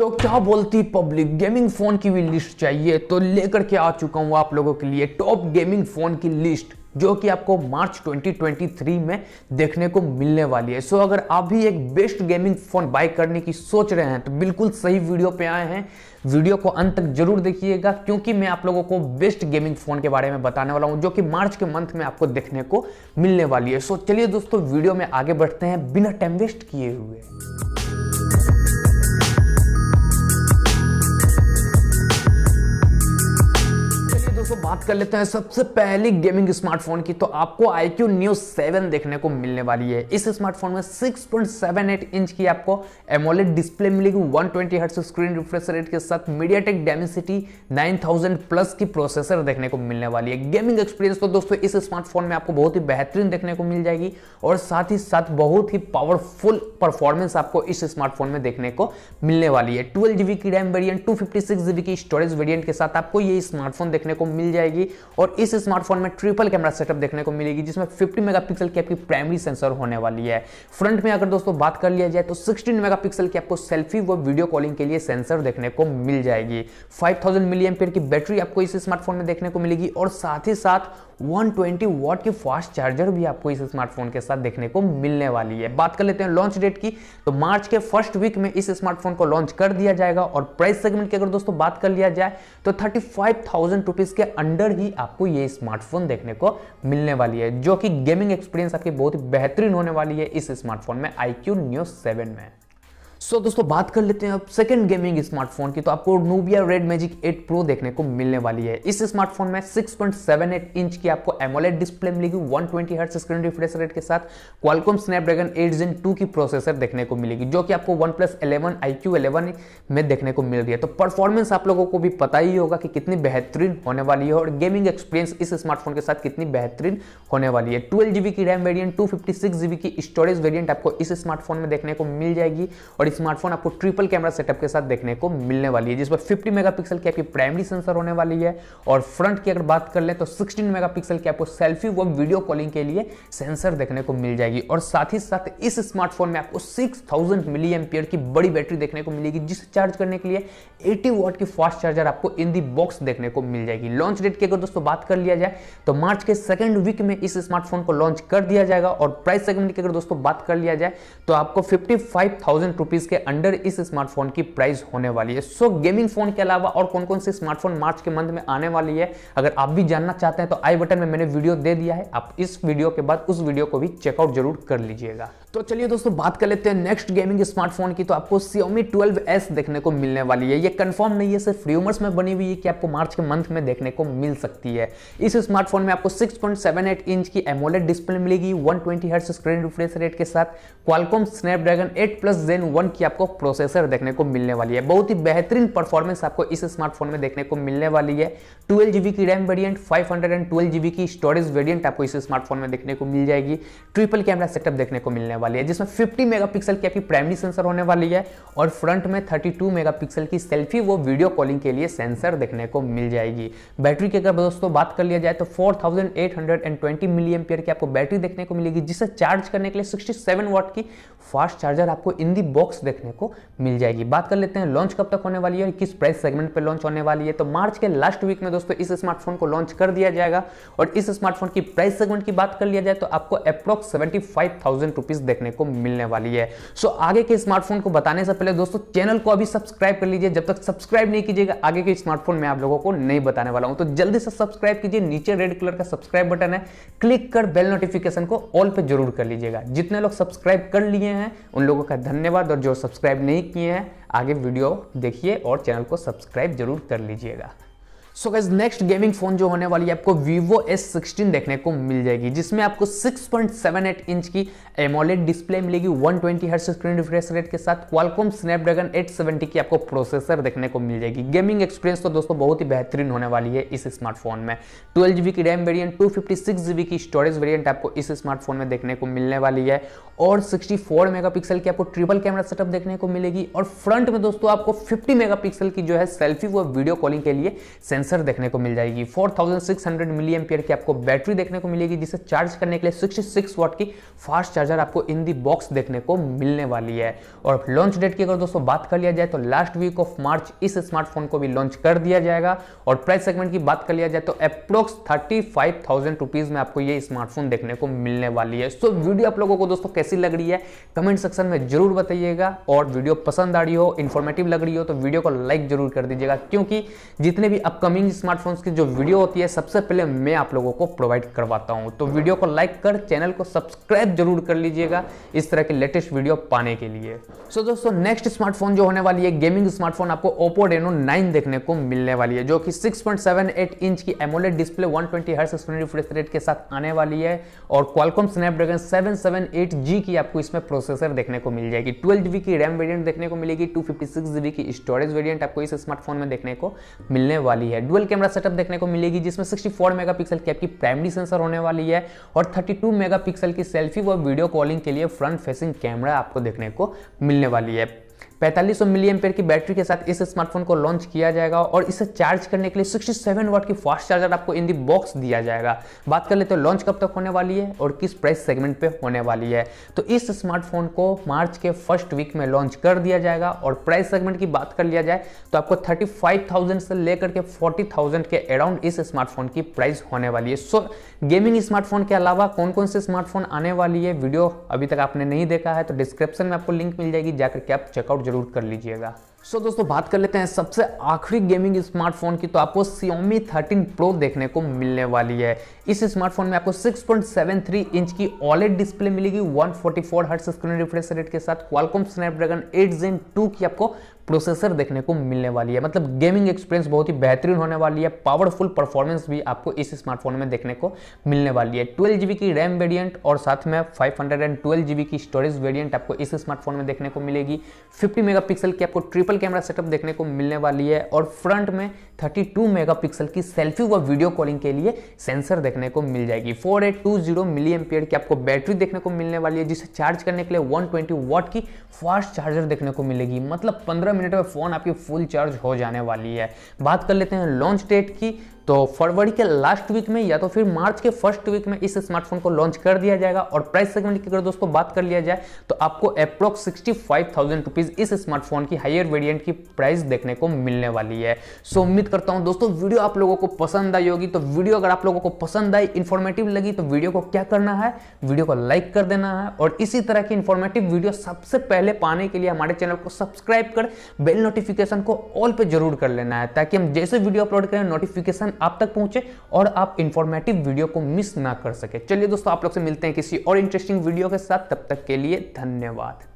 तो क्या बोलती पब्लिक गेमिंग फ़ोन की भी लिस्ट चाहिए तो लेकर के आ चुका हूँ आप लोगों के लिए टॉप गेमिंग फ़ोन की लिस्ट जो कि आपको मार्च 2023 में देखने को मिलने वाली है सो so, अगर आप भी एक बेस्ट गेमिंग फ़ोन बाय करने की सोच रहे हैं तो बिल्कुल सही वीडियो पे आए हैं वीडियो को अंत तक जरूर देखिएगा क्योंकि मैं आप लोगों को बेस्ट गेमिंग फ़ोन के बारे में बताने वाला हूं जो कि मार्च के मंथ में आपको देखने को मिलने वाली है सो so, चलिए दोस्तों वीडियो में आगे बढ़ते हैं बिना टाइम वेस्ट किए हुए बात कर लेते हैं सबसे पहली गेमिंग स्मार्टफोन की तो आपको IQ Neo 7 देखने को मिलने वाली है इस स्मार्टफोन में 6.78 इंच की आपको एमोलेड डिस्प्ले मिलेगी 120 हर्ट्ज स्क्रीन रिफ्रेश रेट के साथ MediaTek Dimensity 9000 प्लस की प्रोसेसर देखने को मिलने वाली है गेमिंग एक्सपीरियंस तो दोस्तों इस स्मार्टफोन में आपको बहुत ही बेहतरीन देखने को मिल जाएगी और साथ ही साथ बहुत ही पावरफुल परफॉर्मेंस आपको इस स्मार्टफोन में देखने को मिलने वाली है ट्वेल्व की रैम वेरियंट टू की स्टोरेज वेरियंट के साथ आपको ये स्मार्टफोन देखने को मिल जाएगी जाएगी और इस स्मार्टफोन में ट्रिपल कैमरा सेटअप देखने को मिलेगी जिसमें 50 मेगापिक्सल की आपकी प्राइमरी सेंसर होने वाली है फ्रंट में अगर दोस्तों बात कर लिया जाए तो 16 मेगापिक्सल की आपको सेल्फी व वीडियो कॉलिंग के लिए सेंसर देखने को मिल जाएगी फाइव थाउजेंड की बैटरी आपको इस स्मार्टफोन में देखने को मिलेगी और साथ ही साथ 120 वॉट की फास्ट चार्जर भी आपको इस स्मार्टफोन के साथ देखने को मिलने वाली है बात कर लेते हैं लॉन्च डेट की तो मार्च के फर्स्ट वीक में इस स्मार्टफोन को लॉन्च कर दिया जाएगा और प्राइस सेगमेंट की अगर दोस्तों बात कर लिया जाए तो थर्टी फाइव थाउजेंड रुपीज के अंडर ही आपको ये स्मार्टफोन देखने को मिलने वाली है जो कि गेमिंग एक्सपीरियंस आपकी बहुत ही बेहतरीन होने वाली है इस स्मार्टफोन में आई क्यू न्यूज सेवन में सो so, दोस्तों बात कर लेते हैं अब सेकंड गेमिंग स्मार्टफोन की तो आपको नोबिया रेड मैजिक 8 प्रो देखने को मिलने वाली है इस स्मार्टफोन में 6.78 इंच की आपको एमोलेट डिस्प्ले मिलेगी 120 twenty hertz screen refresh rate के साथ क्वालकॉम स्नैपड्रैगन 8 जिन 2 की प्रोसेसर देखने को मिलेगी जो कि आपको वन प्लस इलेवन आई में देखने को मिल रही है तो परफॉर्मेंस आप लोगों को भी पता ही होगा कि कितनी बेहतरीन होने वाली है और गेमिंग एक्सपीरियंस इस स्मार्टफोन के साथ कितनी बेहतरीन होने वाली है ट्वेल्व की रैम वेरियंट टू की स्टोरेज वेरियंट आपको इस स्मार्टफोन में देखने को मिल जाएगी और बड़ी स्मार्टफोन आपको ट्रिपल कैमरा सेटअप के साथ देखने को मिलने वाली है जिसमें 50 मेगापिक्सल की आपकी प्राइमरी सेंसर होने वाली है और फ्रंट की अगर बात कर लें तो 16 मेगापिक्सल की आपको सेल्फी व वीडियो कॉलिंग के लिए सेंसर देखने को मिल जाएगी और साथ ही साथ इस स्मार्टफोन में आपको सिक्स थाउजेंड मिली एम्पियर की बड़ी बैटरी देखने को मिलेगी जिसे चार्ज करने के लिए एटी वॉट की फास्ट चार्जर आपको इन दी बॉक्स देखने को मिल जाएगी लॉन्च डेट की अगर दोस्तों बात कर लिया जाए तो मार्च के सेकेंड वीक में इस स्मार्टफोन को लॉन्च कर दिया जाएगा और प्राइस सेगमेंट की अगर दोस्तों बात कर लिया जाए तो आपको फिफ्टी फाइव रुपीज़ के अंडर इस स्मार्टफोन की प्राइस होने वाली है सो गेमिंग फ़ोन के अलावा और कौन कौन से स्मार्टफोन मार्च के मंथ में आने वाली है अगर आप भी जानना चाहते हैं तो आई बटन में मैंने वीडियो दे दिया है आप इस वीडियो के बाद उस वीडियो को भी चेकआउट जरूर कर लीजिएगा तो चलिए दोस्तों बात कर लेते हैं नेक्स्ट गेमिंग स्मार्टफोन की तो आपको Xiaomi 12s देखने को मिलने वाली है ये कंफर्म नहीं है सिर्फ र्यूमर्स में बनी हुई है कि आपको मार्च के मंथ में देखने को मिल सकती है इस स्मार्टफोन में आपको 6.78 इंच की एमोलेड डिस्प्ले मिलेगी 120 twenty hertz screen refresh rate के साथ Qualcomm Snapdragon eight plus gen one की आपको प्रोसेसर देखने को मिलने वाली है बहुत ही बेहतरीन परफॉर्मेंस आपको इस स्मार्टफोन में देखने को मिलने वाली है ट्वेल्व की रैम वेरियंट फाइव की स्टोरेज वेरियंट आपको इस स्मार्टफोन में देखने को मिल जाएगी ट्रिपल कैमरा सेटअप देखने को मिलने वाली है जिसमें 50 मेगापिक्सल की आपकी प्राइमरी सेंसर होने वाली है और फ्रंट में 32 मेगापिक्सल की सेल्फी वो वीडियो कॉलिंग के लिए सेंसर देखने को मिल जाएगी बैटरी की अगर दोस्तों बात कर लिया जाए तो 4820 थाउजेंड की आपको बैटरी देखने को मिलेगी जिसे चार्ज करने के लिए सिक्सटी वाट की फास्ट चार्जर आपको इन दी बॉक्स देखने को मिल जाएगी बात कर लेते हैं लॉन्च कब तक होने वाली है और किस प्राइस सेगमेंट पर लॉन्च होने वाली है तो मार्च के लास्ट वीक में दोस्तों इस स्मार्टफोन को लॉन्च कर दिया जाएगा और इस स्मार्टफोन की प्राइस सेगमेंट की बात कर लिया जाए तो आपको अप्रोक्स सेवेंटी फाइव देखने को मिलने वाली है सो so, आगे के स्मार्टफोन को बताने से पहले दोस्तों चैनल को अभी सब्सक्राइब कर लीजिए जब तक सब्सक्राइब नहीं कीजिएगा आगे के स्मार्टफोन में आप लोगों को नहीं बताने वाला हूं तो जल्दी से सब्सक्राइब कीजिए नीचे रेड कलर का सब्सक्राइब बटन है क्लिक कर बेल नोटिफिकेशन को ऑल पर जरूर कर लीजिएगा जितने लोग सब्सक्राइब कर लिए हैं उन लोगों का धन्यवाद और जो सब्सक्राइब नहीं किए हैं आगे वीडियो देखिए और चैनल को सब्सक्राइब जरूर कर लीजिएगा so guys next gaming phone जो होने वाली है आपको Vivo S16 देखने को मिल जाएगी जिसमें आपको 6.78 इंच की एमोलेड डिस्प्ले मिलेगी 120 twenty hertz screen refresh rate के साथ क्वालकॉम स्नैपड्रैगन 870 की आपको प्रोसेसर देखने को मिल जाएगी गेमिंग एक्सपीरियंस तो दोस्तों बहुत ही बेहतरीन होने वाली है इस स्मार्टफोन में ट्वेल्व की रैम वेरियंट टू फिफ्टी की स्टोरेज वेरियंट आपको इस स्मार्टफोन में देखने को मिलने वाली है और मेगा पिक्सल की आपको ट्रिपल कैमरा सेटअप देखने को मिलेगी और फ्रंट में दोस्तों आपको फिफ्टी मेगा की जो है सेल्फी व वीडियो कॉलिंग के लिए सेंसर देखने को मिल जाएगी 4600 थाउजेंड सिक्स मिली एम्पियर की आपको बैटरी देखने को मिलेगी जिसे चार्ज करने के लिए 66 वॉट की फास्ट चार्जर आपको इन दी बॉक्स देखने को मिलने वाली है और लॉन्च डेट की अगर दोस्तों बात कर लिया जाए तो लास्ट वीक ऑफ मार्च इस स्मार्टफोन को भी लॉन्च कर दिया जाएगा और प्राइस सेगमेंट की बात कर लिया जाए तो अप्रोक्स थर्टी फाइव में आपको ये स्मार्टफोन देखने को मिलने वाली है सो वीडियो आप लोगों को दोस्तों कैसी लग रही है कमेंट सेक्शन में जरूर बताइएगा और वीडियो पसंद आ रही हो इन्फॉर्मेटिव लग रही हो तो वीडियो को लाइक जरूर कर दीजिएगा क्योंकि जितने भी अपकमिंग कमिंग स्मार्टफोन्स की जो वीडियो होती है सबसे पहले मैं आप लोगों को प्रोवाइड करवाता हूँ तो वीडियो को लाइक कर चैनल को सब्सक्राइब जरूर कर लीजिएगा इस तरह की लेटेस्ट वीडियो पाने के लिए सो so, दोस्तों नेक्स्ट स्मार्टफोन जो होने वाली है गेमिंग स्मार्टफोन आपको ओप्पो रेनो नाइन देखने को मिलने वाली है जो कि सिक्स इंच की AMOLED display one twenty hertz rate के साथ आने वाली है और क्वालकॉम स्नैपड्रैगन 778G की आपको इसमें प्रोसेसर देखने को मिल जाएगी ट्वेल्व जीबी की रैम वेरियंट देखने को मिलेगी टू जीबी की स्टोरेज वेरियंट आपको इस स्मार्टफोन में देखने को मिलने वाली है है डुअल कैमरा सेटअप देखने को मिलेगी जिसमें 64 मेगापिक्सल की आपकी प्राइमरी सेंसर होने वाली है और 32 मेगापिक्सल की सेल्फी व वीडियो कॉलिंग के लिए फ्रंट फेसिंग कैमरा आपको देखने को मिलने वाली है पैंतालीस मिली पेयर की बैटरी के साथ इस स्मार्टफोन को लॉन्च किया जाएगा और इसे चार्ज करने के लिए 67 वाट की फास्ट चार्जर आपको इन दी बॉक्स दिया जाएगा बात कर लेते हैं लॉन्च कब तक होने वाली है और किस प्राइस सेगमेंट पे होने वाली है तो इस स्मार्टफोन को मार्च के फर्स्ट वीक में लॉन्च कर दिया जाएगा और प्राइस सेगमेंट की बात कर लिया जाए तो आपको थर्टी से लेकर के फोर्टी के अराउंड इस स्मार्टफोन की प्राइस होने वाली है सो गेमिंग स्मार्टफोन के अलावा कौन कौन से स्मार्टफोन आने वाली है वीडियो अभी तक आपने नहीं देखा है तो डिस्क्रिप्शन में आपको लिंक मिल जाएगी जाकर के आप चेकआउट ज़रूर कर लीजिएगा सो so, दोस्तों बात कर लेते हैं सबसे आखिरी गेमिंग स्मार्टफोन की तो आपको Xiaomi 13 Pro देखने को मिलने वाली है इस स्मार्टफोन में आपको 6.73 इंच की ऑलेट डिस्प्ले मिलेगी 144 फोर्टी स्क्रीन रिफ्रेश रेट के साथ Qualcomm Snapdragon 8 जेन 2 की आपको प्रोसेसर देखने को मिलने वाली है मतलब गेमिंग एक्सपीरियंस बहुत ही बेहतरीन होने वाली है पावरफुल परफॉर्मेंस भी आपको इस स्मार्टफोन में देखने को मिलने वाली है ट्वेल्व जीबी की रैम वेरिएंट और साथ में five hundred and twelve GB की स्टोरेज वेरिएंट आपको इस स्मार्टफोन में देखने को मिलेगी फिफ्टी मेगापिक्सल की आपको ट्रिपल ट्रिपल कैमरा सेटअप देखने को मिलने वाली है और फ्रंट में 32 मेगापिक्सल की सेल्फी व वीडियो कॉलिंग के लिए सेंसर देखने को मिल जाएगी 4820 eight two zero milli M की आपको बैटरी देखने को मिलने वाली है जिसे चार्ज करने के लिए 120 वॉट की फास्ट चार्जर देखने को मिलेगी मतलब 15 मिनट में फ़ोन आपकी फुल चार्ज हो जाने वाली है बात कर लेते हैं लॉन्च डेट की तो फरवरी के लास्ट वीक में या तो फिर मार्च के फर्स्ट वीक में इस स्मार्टफोन को लॉन्च कर दिया जाएगा और प्राइस सेगमेंट की अगर दोस्तों बात कर लिया जाए तो आपको approx sixty five thousand rupees इस स्मार्टफोन की हायर वेरिएंट की प्राइस देखने को मिलने वाली है सो उम्मीद करता हूं दोस्तों वीडियो आप लोगों को पसंद आई होगी तो वीडियो अगर आप लोगों को पसंद आई इन्फॉर्मेटिव लगी तो वीडियो को क्या करना है वीडियो को लाइक कर देना है और इसी तरह की इन्फॉर्मेटिव वीडियो सबसे पहले पाने के लिए हमारे चैनल को सब्सक्राइब कर बेल नोटिफिकेशन को ऑल पे जरूर कर लेना है ताकि हम जैसे वीडियो अपलोड करें नोटिफिकेशन आप तक पहुंचे और आप इंफॉर्मेटिव वीडियो को मिस ना कर सके चलिए दोस्तों आप लोग से मिलते हैं किसी और इंटरेस्टिंग वीडियो के साथ तब तक के लिए धन्यवाद